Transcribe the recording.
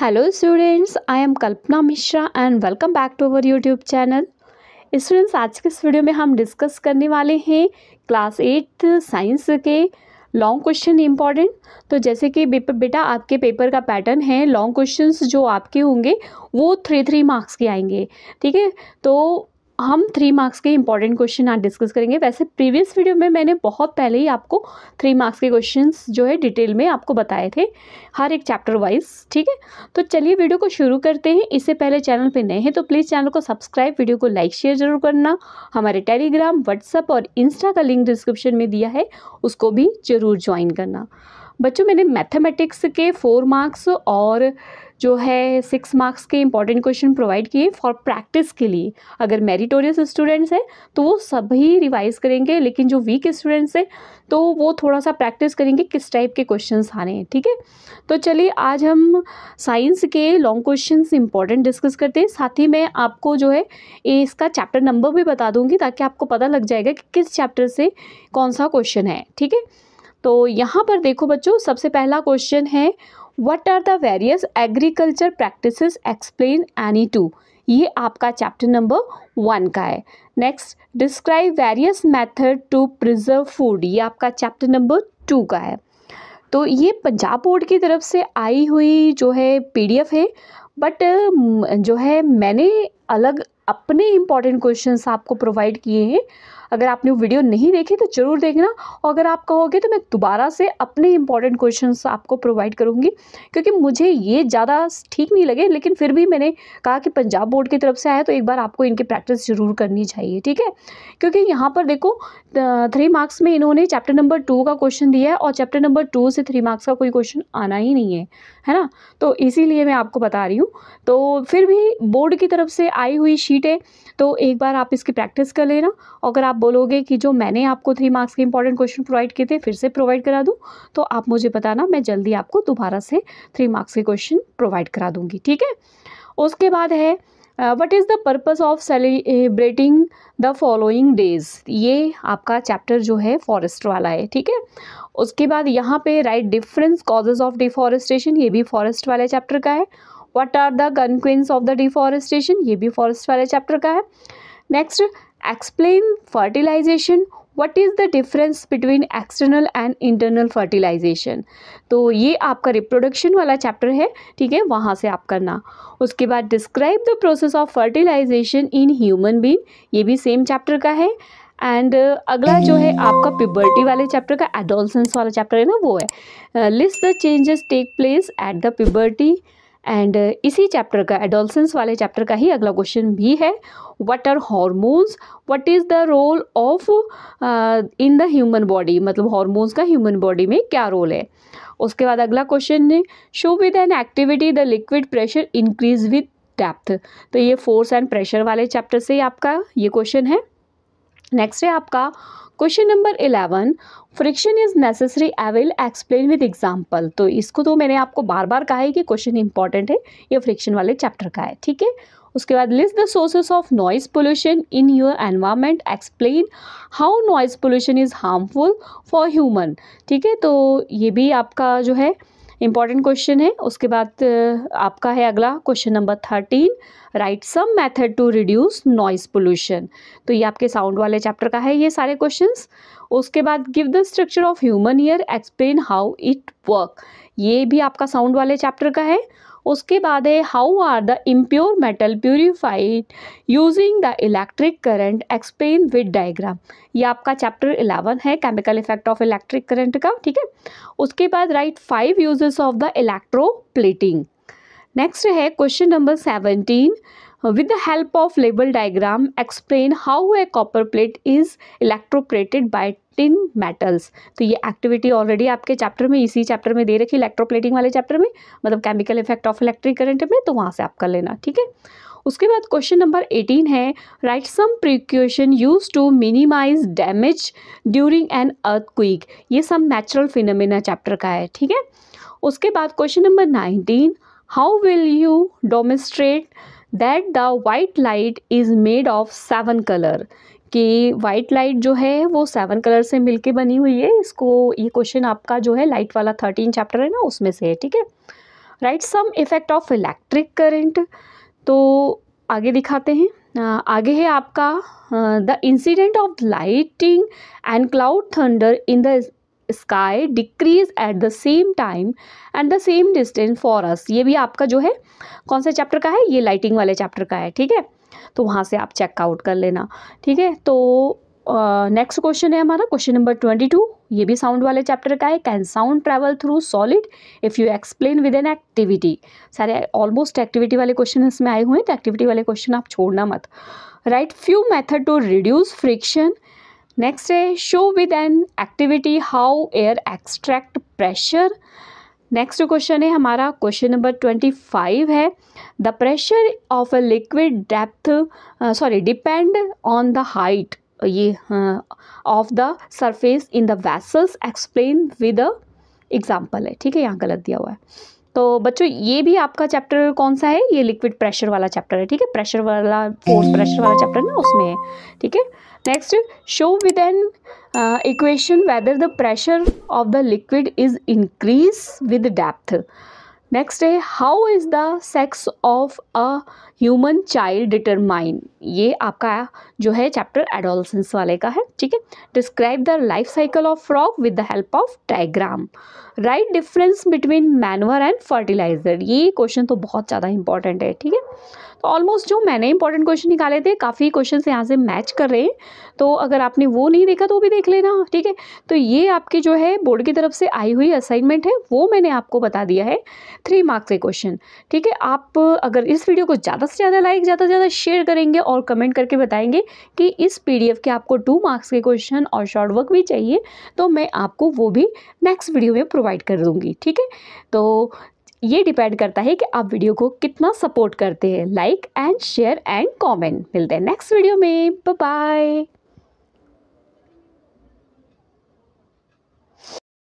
hello students I am Kalpana Mishra and welcome back to our YouTube channel students आज के इस video में हम डिस्कस करने वाले हैं क्लास एट्थ साइंस के लॉन्ग क्वेश्चन इम्पॉर्टेंट तो जैसे कि बेटा आपके पेपर का पैटर्न है लॉन्ग क्वेश्चंस जो आपके होंगे वो थ्री थ्री मार्क्स के आएंगे ठीक है तो हम थ्री मार्क्स के इंपॉर्टेंट क्वेश्चन आज डिस्कस करेंगे वैसे प्रीवियस वीडियो में मैंने बहुत पहले ही आपको थ्री मार्क्स के क्वेश्चंस जो है डिटेल में आपको बताए थे हर एक चैप्टर वाइज ठीक है तो चलिए वीडियो को शुरू करते हैं इससे पहले चैनल पे नए हैं तो प्लीज़ चैनल को सब्सक्राइब वीडियो को लाइक शेयर जरूर करना हमारे टेलीग्राम व्हाट्सअप और इंस्टा का लिंक डिस्क्रिप्शन में दिया है उसको भी ज़रूर ज्वाइन करना बच्चों मैंने मैथमेटिक्स के फोर मार्क्स और जो है सिक्स मार्क्स के इंपॉर्टेंट क्वेश्चन प्रोवाइड किए फॉर प्रैक्टिस के लिए अगर मेरिटोरियस स्टूडेंट्स हैं तो वो सभी रिवाइज करेंगे लेकिन जो वीक स्टूडेंट्स हैं तो वो थोड़ा सा प्रैक्टिस करेंगे किस टाइप के क्वेश्चन आने हैं ठीक है तो चलिए आज हम साइंस के लॉन्ग क्वेश्चन इंपॉर्टेंट डिस्कस करते हैं साथ ही मैं आपको जो है इसका चैप्टर नंबर भी बता दूंगी ताकि आपको पता लग जाएगा कि किस चैप्टर से कौन सा क्वेश्चन है ठीक है तो यहाँ पर देखो बच्चों सबसे पहला क्वेश्चन है what are the various agriculture practices explain any two ये आपका चैप्टर नंबर वन का है next describe various method to preserve food ये आपका चैप्टर नंबर टू का है तो ये पंजाब बोर्ड की तरफ से आई हुई जो है पीडीएफ है बट जो है मैंने अलग अपने इंपॉर्टेंट क्वेश्चंस आपको प्रोवाइड किए हैं अगर आपने वो वीडियो नहीं देखी तो ज़रूर देखना और अगर आप कहोगे तो मैं दोबारा से अपने इंपॉर्टेंट क्वेश्चंस आपको प्रोवाइड करूँगी क्योंकि मुझे ये ज़्यादा ठीक नहीं लगे लेकिन फिर भी मैंने कहा कि पंजाब बोर्ड की तरफ से आया तो एक बार आपको इनकी प्रैक्टिस ज़रूर करनी चाहिए ठीक है क्योंकि यहाँ पर देखो थ्री मार्क्स में इन्होंने चैप्टर नंबर टू का क्वेश्चन दिया है और चैप्टर नंबर टू से थ्री मार्क्स का कोई क्वेश्चन आना ही नहीं है है ना तो इसीलिए मैं आपको बता रही हूँ तो फिर भी बोर्ड की तरफ से आई हुई शीट शीट है तो एक बार आप इसकी प्रैक्टिस कर लेना अगर आप बोलोगे कि जो मैंने आपको थ्री मार्क्स के इंपॉर्टेंट क्वेश्चन प्रोवाइड किए थे फिर से प्रोवाइड करा दूँ तो आप मुझे बताना मैं जल्दी आपको दोबारा से थ्री मार्क्स के क्वेश्चन प्रोवाइड करा दूँगी ठीक है उसके बाद है what is the purpose of celebrating the following days ये आपका चैप्टर जो है फॉरेस्ट वाला है ठीक है उसके बाद यहाँ पे write difference causes of deforestation ये भी फॉरेस्ट वाले चैप्टर का है what are the consequences of the deforestation ये भी फॉरेस्ट वाले चैप्टर का है next explain fertilization what is the difference between external and internal fertilization तो ये आपका रिप्रोडक्शन वाला चैप्टर है ठीक है वहाँ से आप करना उसके बाद describe the process of fertilization in human being ये भी सेम चैप्टर का है एंड uh, अगला जो है आपका प्यूबर्टी वाले चैप्टर का एडोलसेंस वाला चैप्टर है ना वो है list the changes take place at the puberty and uh, इसी चैप्टर का एडोलसेंस वाले चैप्टर का ही अगला क्वेश्चन भी है what are hormones what is the role of in the human body मतलब हॉर्मोन्स का ह्यूमन बॉडी में क्या रोल है उसके बाद अगला क्वेश्चन है show with an activity the liquid pressure increase with depth तो ये फोर्स एंड प्रेशर वाले चैप्टर से आपका ये क्वेश्चन है नेक्स्ट है आपका question number eleven friction is necessary I will explain with example तो इसको तो मैंने आपको बार बार कहा है कि क्वेश्चन इंपॉर्टेंट है ये फ्रिक्शन वाले चैप्टर का है ठीक है उसके बाद list the sources of noise pollution in your environment explain how noise pollution is harmful for human ठीक है तो ये भी आपका जो है इंपॉर्टेंट क्वेश्चन है उसके बाद आपका है अगला question number thirteen write some method to reduce noise pollution तो ये आपके साउंड वाले चैप्टर का है ये सारे क्वेश्चंस उसके बाद give the structure of human ear explain how it work ये भी आपका साउंड वाले चैप्टर का है उसके बाद है how are the impure metal purified using the electric current explain with diagram ये आपका चैप्टर इलेवन है chemical effect of electric current का ठीक है उसके बाद write five uses of the electroplating next है question number seventeen with the help of label diagram explain how a copper plate is electroplated by tin metals तो ये activity already आपके chapter में इसी चैप्टर में दे रखी electroplating वाले chapter में मतलब chemical effect of electric current में तो वहाँ से आपका लेना ठीक है उसके बाद क्वेश्चन नंबर 18 है write some precaution use to minimize damage during an earthquake ये सब नेचुरल फिनमिना चैप्टर का है ठीक है उसके बाद question number 19 how will you demonstrate that the white light is made of seven colour कि वाइट लाइट जो है वो सेवन कलर से मिलके बनी हुई है इसको ये क्वेश्चन आपका जो है लाइट वाला थर्टीन चैप्टर है ना उसमें से है ठीक है write some effect of electric current तो आगे दिखाते हैं आगे है आपका the incident of lighting and cloud thunder in the sky decrease at the same time at the same distance for us ये भी आपका जो है कौन सा चैप्टर का है ये लाइटिंग वाले चैप्टर का है ठीक है तो वहाँ से आप चेकआउट कर लेना ठीक है तो नेक्स्ट uh, क्वेश्चन है हमारा क्वेश्चन नंबर ट्वेंटी टू ये भी साउंड वाले चैप्टर का है can sound travel through solid if you explain with an activity सारे ऑलमोस्ट एक्टिविटी वाले क्वेश्चन इसमें आए हुए हैं तो एक्टिविटी वाले क्वेश्चन आप छोड़ना मत write few method to reduce friction next है show with an activity how air extract pressure next question है हमारा क्वेश्चन नंबर ट्वेंटी फाइव है the pressure of a liquid depth sorry depend on the height ये of the surface in the vessels explain with a example है ठीक है यहाँ गलत दिया हुआ है तो बच्चों ये भी आपका चैप्टर कौन सा है ये लिक्विड प्रेशर वाला चैप्टर है ठीक है प्रेशर वाला फोर्स प्रेशर वाला चैप्टर ना उसमें है ठीक है next show with an equation whether the pressure of the liquid is increase with depth next है how is the sex of a human child determine ये आपका जो है चैप्टर एडोलसेंस वाले का है ठीक है describe the life cycle of frog with the help of diagram write difference between manure and fertilizer ये क्वेश्चन तो बहुत ज़्यादा इंपॉर्टेंट है ठीक है तो ऑलमोस्ट जो मैंने इंपॉर्टेंट क्वेश्चन निकाले थे काफ़ी क्वेश्चन यहाँ से मैच कर रहे हैं तो अगर आपने वो नहीं देखा तो वो भी देख लेना ठीक है तो ये आपके जो है बोर्ड की तरफ से आई हुई असाइनमेंट है वो मैंने आपको बता दिया है थ्री मार्क्स के क्वेश्चन ठीक है आप अगर इस वीडियो को ज़्यादा से ज़्यादा लाइक ज़्यादा से ज़्यादा शेयर करेंगे और कमेंट करके बताएंगे कि इस पी के आपको टू मार्क्स के क्वेश्चन और शॉर्ट वर्क भी चाहिए तो मैं आपको वो भी नेक्स्ट वीडियो में प्रोवाइड कर दूँगी ठीक है तो ये डिपेंड करता है कि आप वीडियो को कितना सपोर्ट करते हैं like and share and comment मिलते हैं नेक्स्ट वीडियो में बाय